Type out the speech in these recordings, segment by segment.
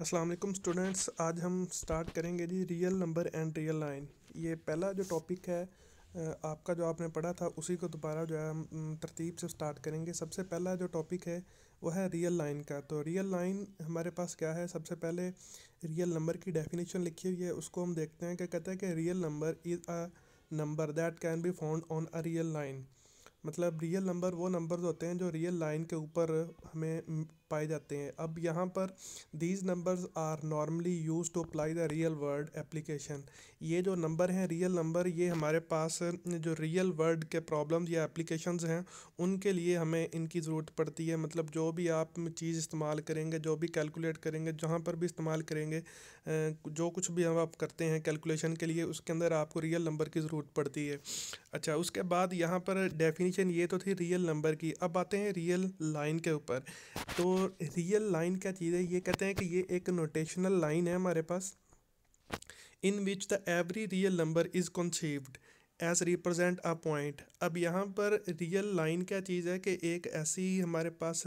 Aslam students आज हम start करेंगे जी real number and real line ये पहला जो टॉपिक है आपका जो आपने पढ़ा था उसी को दोबारा जो है हम तरतीब से स्टार्ट करेंगे सबसे पहला जो टॉपिक है वो है रियल लाइन का तो रियल लाइन हमारे पास क्या है सबसे पहले रियल नंबर की डेफिनेशन लिखी हुई है उसको हम देखते हैं कि कहते हैं कि real number is a number that can be found on a real line मतलब रियल नंबर वो नंबर्स होते हैं जो रियल लाइन के ऊपर हमें पाए जाते हैं अब यहाँ पर these numbers are normally use to apply the real world application ये जो नंबर हैं रियल नंबर ये हमारे पास जो रियल वर्ड के प्रॉब्लम्स या एप्लीकेशंस हैं उनके लिए हमें इनकी ज़रूरत पड़ती है मतलब जो भी आप चीज़ इस्तेमाल करेंगे जो भी कैलकुलेट करेंगे जहाँ पर भी इस्तेमाल करेंगे जो कुछ भी हम आप करते हैं कैलकुलेशन के लिए उसके अंदर आपको रियल नंबर की ज़रूरत पड़ती है अच्छा उसके बाद यहाँ पर डेफिनीशन ये तो थी रियल नंबर की अब आते हैं रियल लाइन के ऊपर तो रियल लाइन क्या चीज़ है ये कहते हैं कि ये एक नोटेशनल लाइन है हमारे पास in which the every real number is conceived as represent a point अब यहाँ पर रियल लाइन क्या चीज़ है कि एक ऐसी हमारे पास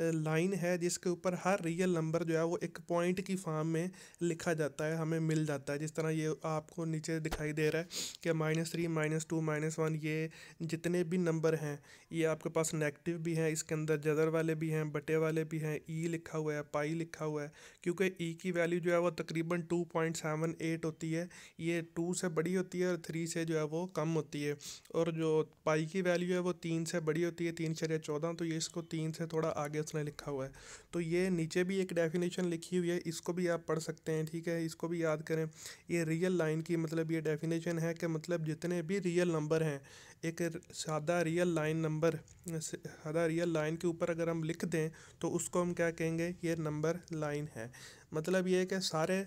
लाइन है जिसके ऊपर हर रियल नंबर जो है वो एक पॉइंट की फार्म में लिखा जाता है हमें मिल जाता है जिस तरह ये आपको नीचे दिखाई दे रहा है कि minus three minus two minus one ये जितने भी नंबर हैं ये आपके पास नेगेटिव भी हैं इसके अंदर जदर वाले भी हैं बटे वाले भी हैं ई e लिखा हुआ है पाई लिखा हुआ है क्योंकि ई e की वैल्यू जो है वो तकरीबन टू पॉइंट सेवन एट होती है ये टू से बड़ी होती है और थ्री से जो है वो कम होती है और जो पाई की वैल्यू है वो तीन से बड़ी होती है तीन शरिया चौदह तो ये इसको तीन से थोड़ा आगे में लिखा हुआ है तो ये नीचे भी एक डेफिनेशन लिखी हुई है इसको भी आप पढ़ सकते हैं ठीक है इसको भी याद करें ये रियल लाइन की मतलब ये डेफिनेशन है कि मतलब जितने भी रियल नंबर हैं एक सादा रियल लाइन नंबर सादा रियल लाइन के ऊपर अगर हम लिख दें तो उसको हम क्या कहेंगे ये नंबर लाइन है मतलब ये है कि सारे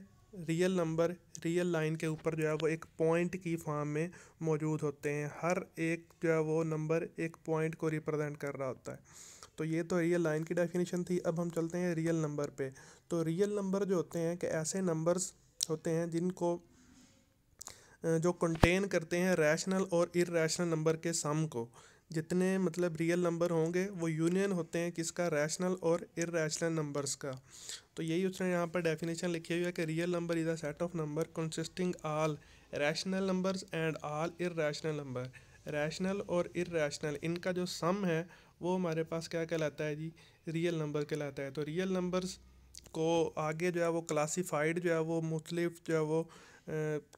रियल नंबर रियल लाइन के ऊपर जो है वो एक पॉइंट की फॉर्म में मौजूद होते हैं हर एक जो है वो नंबर एक पॉइंट को रिप्रेजेंट कर रहा होता है तो ये तो रियल लाइन की डेफिनेशन थी अब हम चलते हैं रियल नंबर पे तो रियल नंबर जो होते हैं कि ऐसे नंबर्स होते हैं जिनको जो कंटेन करते हैं रैशनल और इरेशनल नंबर के सम को जितने मतलब रियल नंबर होंगे वो यूनियन होते हैं किसका रैशनल और इरेशनल नंबर्स का तो यही उसने यहाँ पर डेफिनेशन लिखी हुई है कि real number is a set of number consisting all rational numbers and all irrational number rational और इरेशनल इनका जो सम है वो हमारे पास क्या कहलाता है जी रियल नंबर कहलाता है तो रियल नंबर्स को आगे जो है वो क्लासीफाइड जो है वो मुख्तलिफ जो है वो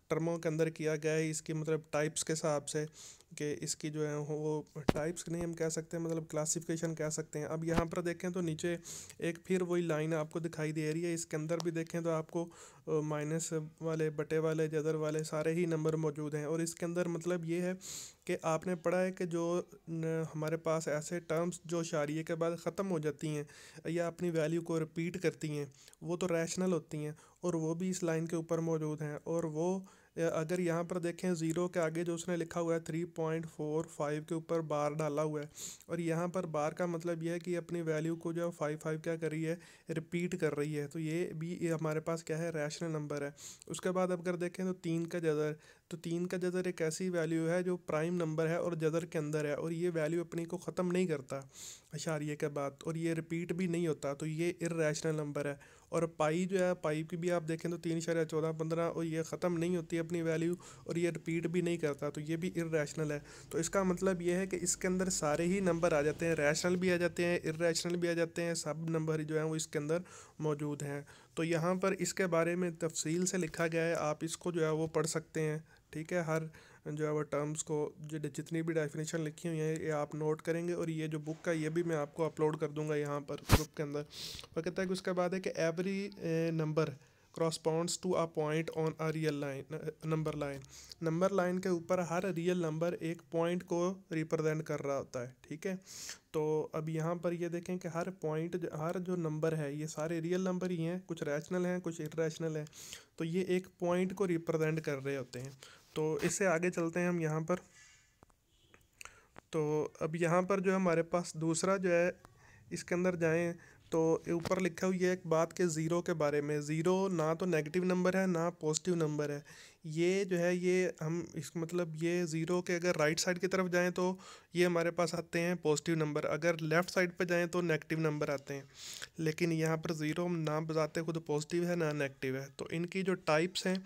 टर्मों के अंदर किया गया है इसकी मतलब टाइप्स के हिसाब से कि इसकी जो है वो टाइप्स नहीं हम कह सकते हैं मतलब क्लासिफिकेशन कह सकते हैं अब यहाँ पर देखें तो नीचे एक फिर वही लाइन आपको दिखाई दे रही है इसके अंदर भी देखें तो आपको माइनस वाले बटे वाले जदर वाले सारे ही नंबर मौजूद हैं और इसके अंदर मतलब ये है कि आपने पढ़ा है कि जो हमारे पास ऐसे टर्म्स जो शारिये के बाद ख़त्म हो जाती हैं या अपनी वैल्यू को रिपीट करती हैं वो तो रैशनल होती हैं और वो भी इस लाइन के ऊपर मौजूद हैं और वो अगर यहाँ पर देखें ज़ीरो के आगे जो उसने लिखा हुआ है थ्री पॉइंट फोर फाइव के ऊपर बार डाला हुआ है और यहाँ पर बार का मतलब यह है कि अपनी वैल्यू को जो है फाइव फाइव क्या कर रही है रिपीट कर रही है तो ये भी ये हमारे पास क्या है रैशनल नंबर है उसके बाद अगर देखें तो तीन का जदर तो तीन का जदर एक ऐसी वैल्यू है जो प्राइम नंबर है और जदर के अंदर है और ये वैल्यू अपनी को ख़त्म नहीं करता अशारिये के बाद और ये रिपीट भी नहीं होता तो ये इरेशनल नंबर है और पाई जो है पाई की भी आप देखें तो तीन इशारा चौदह पंद्रह और ये ख़त्म नहीं होती अपनी वैल्यू और ये रिपीट भी नहीं करता तो ये भी इरेशनल है तो इसका मतलब ये है कि इसके अंदर सारे ही नंबर आ जाते हैं रैशनल भी आ जाते हैं इेशनल भी आ जाते हैं सब नंबर जो हैं वो इसके अंदर मौजूद हैं तो यहाँ पर इसके बारे में तफसील से लिखा गया है आप इसको जो है वो पढ़ सकते हैं ठीक है हर जो है वो टर्म्स को जो जितनी भी डेफिनेशन लिखी हुई हैं ये आप नोट करेंगे और ये जो बुक का ये भी मैं आपको अपलोड कर दूंगा यहाँ पर ग्रुप के अंदर और कहता है कि उसके बाद है कि every number corresponds to a point on a real line number line number line के ऊपर हर रियल नंबर एक पॉइंट को रिप्रेजेंट कर रहा होता है ठीक है तो अब यहाँ पर ये देखें कि हर पॉइंट हर जो नंबर है ये सारे रियल नंबर ही हैं कुछ रैशनल हैं कुछ इरेशनल हैं तो ये एक पॉइंट को रिप्रेजेंट कर रहे होते हैं तो इससे आगे चलते हैं हम यहाँ पर तो अब यहाँ पर जो है हमारे पास दूसरा जो है इसके अंदर जाएँ तो ऊपर लिखा हुआ है एक बात के ज़ीरो के बारे में ज़ीरो ना तो नेगेटिव नंबर है ना पॉजिटिव नंबर है ये जो है ये हम इस मतलब ये ज़ीरो के अगर राइट साइड की तरफ जाएं तो ये हमारे पास आते हैं पॉजिटिव नंबर अगर लेफ़्ट साइड पर जाएँ तो नेगेटिव नंबर आते हैं लेकिन यहाँ पर ज़ीरो ना बजाते खुद पॉजिटिव है ना नेगेटिव है तो इनकी जो टाइप्स हैं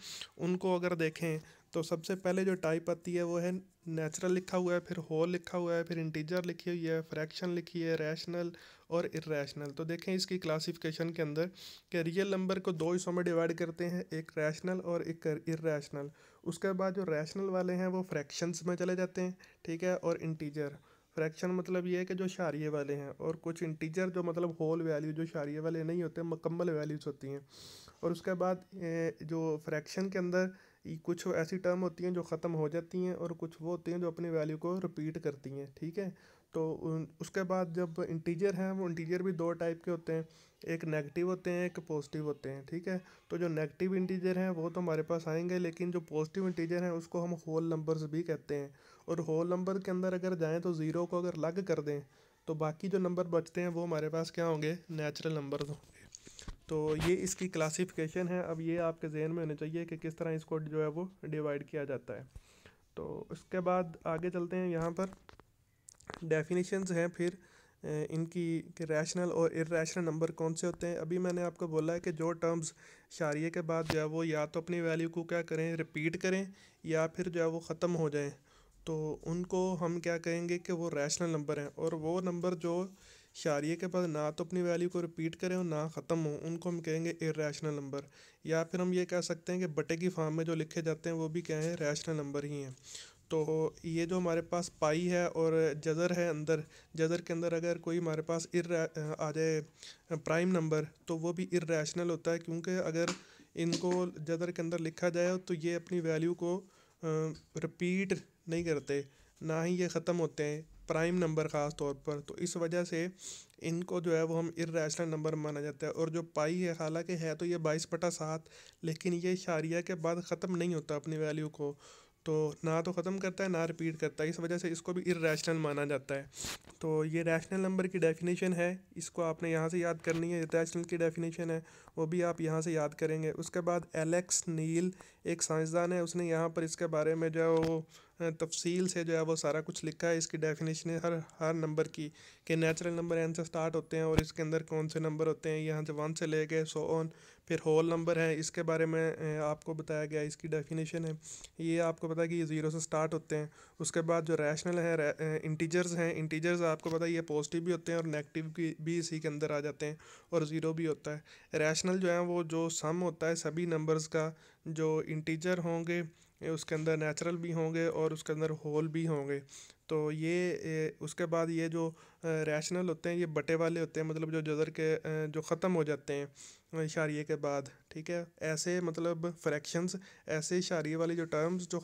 उनको अगर देखें तो सबसे पहले जो टाइप आती है वो है नेचुरल लिखा हुआ है फिर होल लिखा हुआ है फिर इंटीजर लिखी हुई है फ्रैक्शन लिखी है रैशनल और इरेशनल तो देखें इसकी क्लासिफिकेशन के अंदर कि रियल नंबर को दो हिस्सों में डिवाइड करते हैं एक रैशनल और एक इरेशनल उसके बाद जो रैशनल वाले हैं वो फ्रैक्शंस में चले जाते हैं ठीक है और इंटीजर फ्रैक्शन मतलब ये है कि जो शारिये वाले हैं और कुछ इंटीजर जो मतलब होल वैल्यू जो शारिये वाले नहीं होते मकम्मल वैल्यूज़ होती हैं और उसके बाद जो फ्रैक्शन के अंदर कुछ ऐसी टर्म होती हैं जो ख़त्म हो जाती हैं और कुछ वो होती हैं जो अपनी वैल्यू को रिपीट करती हैं ठीक है तो उसके बाद जब इंटीजर हैं वो इंटीजर भी दो टाइप के होते हैं एक नेगेटिव होते हैं एक पॉजिटिव होते हैं ठीक है तो जो नेगेटिव इंटीजर हैं वो तो हमारे पास आएंगे लेकिन जो पॉजिटिव इंटीजर हैं उसको हम होल नंबर्स भी कहते हैं और होल नंबर के अंदर अगर जाएँ तो ज़ीरो को अगर लग कर दें तो बाकी जो नंबर बचते हैं वो हमारे पास क्या होंगे नेचुरल नंबर्स होंगे तो ये इसकी क्लासिफिकेशन है अब ये आपके जहन में होने चाहिए कि किस तरह इसको जो है वो डिवाइड किया जाता है तो उसके बाद आगे चलते हैं यहाँ पर डेफिनेशंस हैं फिर इनकी कि रैशनल और इरेशनल नंबर कौन से होते हैं अभी मैंने आपको बोला है कि जो टर्म्स शारिये के बाद जो है वो या तो अपनी वैल्यू को क्या करें रिपीट करें या फिर जो है वो ख़त्म हो जाएं तो उनको हम क्या कहेंगे कि वो रैशनल नंबर हैं और वो नंबर जो शारिये के पास ना तो अपनी वैल्यू को रिपीट करें और ना ख़त्म हो उनको हम कहेंगे इरेशनल नंबर या फिर हम ये कह सकते हैं कि बटे की फार्म में जो लिखे जाते हैं वो भी क्या हैं रैशनल नंबर ही हैं तो ये जो हमारे पास पाई है और जज़र है अंदर जज़र के अंदर अगर कोई हमारे पास इर आ जाए प्राइम नंबर तो वो भी इरेशनल होता है क्योंकि अगर इनको जज़र के अंदर लिखा जाए तो ये अपनी वैल्यू को रिपीट नहीं करते ना ही ये ख़त्म होते हैं प्राइम नंबर ख़ास तौर पर तो इस वजह से इनको जो है वो हम इेशनल नंबर माना जाता है और जो पाई है हालांकि है तो ये बाईस पटा सात लेकिन ये इशारिया के बाद ख़त्म नहीं होता अपनी वैल्यू को तो ना तो ख़त्म करता है ना रिपीट करता है इस वजह से इसको भी इेशनल माना जाता है तो ये रैशनल नंबर की डेफिनेशन है इसको आपने यहाँ से याद करनी है रैशनल की डेफिनेशन है वो भी आप यहाँ से याद करेंगे उसके बाद एलेक्स नील एक साइंसदान है उसने यहाँ पर इसके बारे में जो है वो तफसील से जो है वो सारा कुछ लिखा है इसकी डेफिनेशन है हर हर नंबर की कि नेचुरल नंबर एन से स्टार्ट होते हैं और इसके अंदर कौन से नंबर होते हैं यहाँ से वन से ले गए सो ऑन फिर होल नंबर है इसके बारे में आपको बताया गया इसकी डेफिनेशन है ये आपको पता है कि ये ज़ीरो से स्टार्ट होते हैं उसके बाद जो रैशनल है इंटीजर्स हैं इंटीजर्स आपको पता है ये पॉजिटिव भी होते हैं और नेगेटिव भी, भी इसी के अंदर आ जाते हैं और ज़ीरो भी होता है रैशनल जो है वो जो सम होता है सभी नंबर्स का जो इंटीजर होंगे उसके अंदर नेचुरल भी होंगे और उसके अंदर होल भी होंगे तो ये उसके बाद ये जो रैशनल होते हैं ये बटे वाले होते हैं मतलब जो जजर के जो ख़त्म हो जाते हैं इशारे के बाद ठीक है ऐसे मतलब फ्रैक्शंस ऐसे इशारे वाले जो टर्म्स जो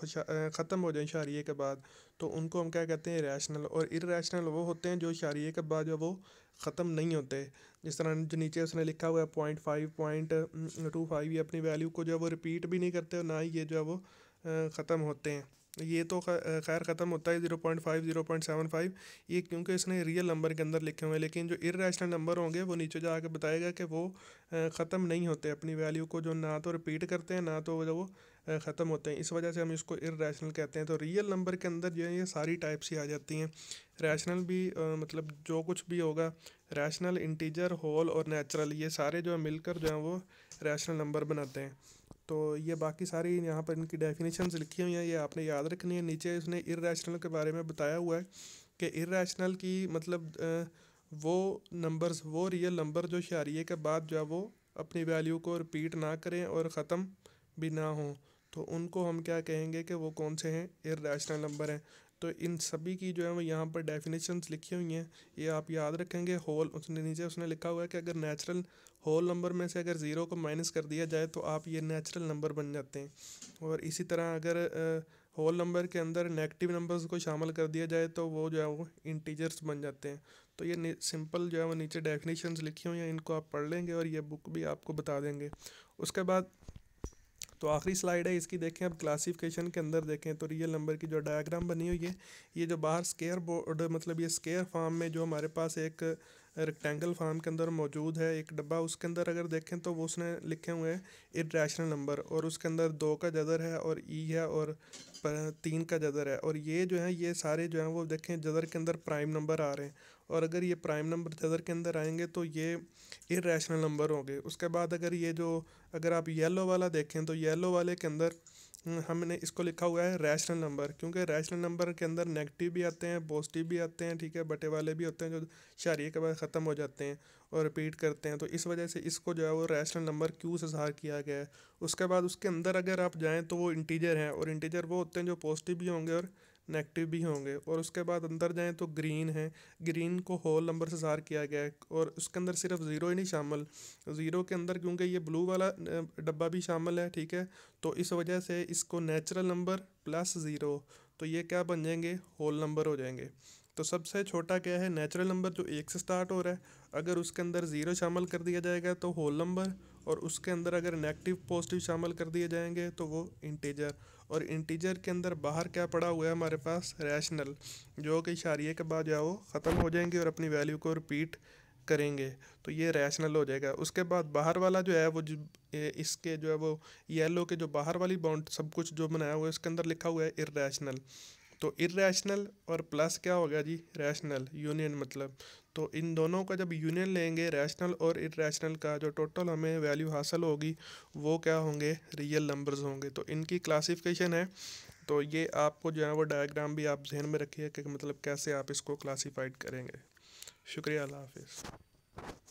ख़त्म हो जाए इशारे के बाद तो उनको हम क्या कहते हैं रैशनल और इरेशनल वो होते हैं जो इशारे के बाद जो वो ख़त्म नहीं होते जिस तरह जो नीचे उसने लिखा हुआ है point five point two five ये अपनी वैल्यू को जो है वो रिपीट भी नहीं करते और ना ही ये जो है वो ख़त्म होते हैं ये तो खैर ख़त्म होता है zero point five zero point seven five ये क्योंकि इसने रियल नंबर के अंदर लिखे हुए हैं लेकिन जो इरेशनल नंबर होंगे वो नीचे जा बताएगा कि वो ख़त्म नहीं होते अपनी वैल्यू को जो ना तो रिपीट करते हैं ना तो जो वो ख़त्म होते हैं इस वजह से हम इसको इरेशनल कहते हैं तो रियल नंबर के अंदर जो है ये सारी टाइप्स ही आ जाती हैं रैशनल भी आ, मतलब जो कुछ भी होगा रैशनल इंटीजर होल और नेचुरल ये सारे जो है मिलकर जो है वो रैशनल नंबर बनाते हैं तो ये बाकी सारी यहाँ पर इनकी डेफिनेशंस लिखी हुई हैं ये आपने याद रखनी है नीचे इसने इरेशनल के बारे में बताया हुआ है कि इरेशनल की मतलब वो नंबर्स वो रियल नंबर जो शारिये के बाद जो है वो अपनी वैल्यू को रिपीट ना करें और ख़त्म भी ना हों तो उनको हम क्या कहेंगे कि वो कौन से हैं इरेशनल नंबर हैं तो इन सभी की जो है वो यहाँ पर डेफिनेशंस लिखी हुई हैं ये आप याद रखेंगे होल उसने नीचे उसने लिखा हुआ है कि अगर नेचुरल होल नंबर में से अगर ज़ीरो को माइनस कर दिया जाए तो आप ये नेचुरल नंबर बन जाते हैं और इसी तरह अगर होल नंबर के अंदर नेगेटिव नंबर्स को शामिल कर दिया जाए तो वो जो है वो इंटीजर्स बन जाते हैं तो ये सिंपल जो है वो नीचे डेफिनेशंस लिखी हुई हैं इनको आप पढ़ लेंगे और ये बुक भी आपको बता देंगे उसके बाद तो आखिरी स्लाइड है इसकी देखें अब क्लासिफिकेशन के अंदर देखें तो रियल नंबर की जो डायग्राम बनी हुई है ये जो बाहर स्केयर बोर्ड मतलब ये स्केयर फार्म में जो हमारे पास एक रेक्टेंगल फार्म के अंदर मौजूद है एक डब्बा उसके अंदर अगर देखें तो वो उसने लिखे हुए हैं इरेशनल नंबर और उसके अंदर दो का जदर है और ई e है और तीन का जदर है और ये जो है ये सारे जो हैं वो देखें जदर के अंदर प्राइम नंबर आ रहे हैं और अगर ये प्राइम नंबर तेज़र के अंदर आएंगे तो ये इेशनल नंबर होंगे उसके बाद अगर ये जो अगर आप येलो वाला देखें तो येलो वाले के अंदर हम्म, हमने इसको लिखा हुआ है रैशनल नंबर क्योंकि रैशनल नंबर के अंदर नेगेटिव भी आते हैं पॉजिटिव भी आते हैं ठीक है बटे वाले भी होते हैं जो शारी के बाद ख़त्म हो जाते हैं और रिपीट करते हैं तो इस वजह से इसको जो है वो रैशनल नंबर क्यू से ज़ाहिर किया गया है उसके बाद उसके अंदर अगर आप जाएँ तो वो इंटीजर हैं और इंटीजर वो होते हैं जो पॉजिटिव भी होंगे और नेगेटिव भी होंगे और उसके बाद अंदर जाएँ तो ग्रीन है ग्रीन को होल नंबर से ज़ार किया गया है और उसके अंदर सिर्फ ज़ीरो ही नहीं शामिल ज़ीरो के अंदर क्योंकि ये ब्लू वाला डब्बा भी शामिल है ठीक है तो इस वजह से इसको नेचुरल नंबर प्लस ज़ीरो तो ये क्या बन जाएंगे होल नंबर हो जाएंगे तो सबसे छोटा क्या है नेचुरल नंबर जो एक से स्टार्ट हो रहा है अगर उसके अंदर ज़ीरो शामिल कर दिया जाएगा तो होल नंबर और उसके अंदर अगर नेगेटिव पॉजिटिव शामिल कर दिए जाएंगे तो वो इंटीजर और इंटीजर के अंदर बाहर क्या पड़ा हुआ है हमारे पास रैशनल जो कि इशारे के बाद जो वो ख़त्म हो जाएंगे और अपनी वैल्यू को रिपीट करेंगे तो ये रैशनल हो जाएगा उसके बाद बाहर वाला जो है वो जो इसके जो है वो येलो के जो बाहर वाली बाउंड सब कुछ जो बनाया हुआ है उसके अंदर लिखा हुआ है इरेशनल तो इरेशनल और प्लस क्या हो गया जी रैशनल यूनियन मतलब तो इन दोनों का जब यूनियन लेंगे रैशनल और इरेशनल का जो टोटल हमें वैल्यू हासिल होगी वो क्या होंगे रियल नंबर्स होंगे तो इनकी क्लासिफिकेशन है तो ये आपको जो है वो डायग्राम भी आप जहन में रखिए कि मतलब कैसे आप इसको क्लासीफाइड करेंगे शुक्रिया अल्लाह हाफिज़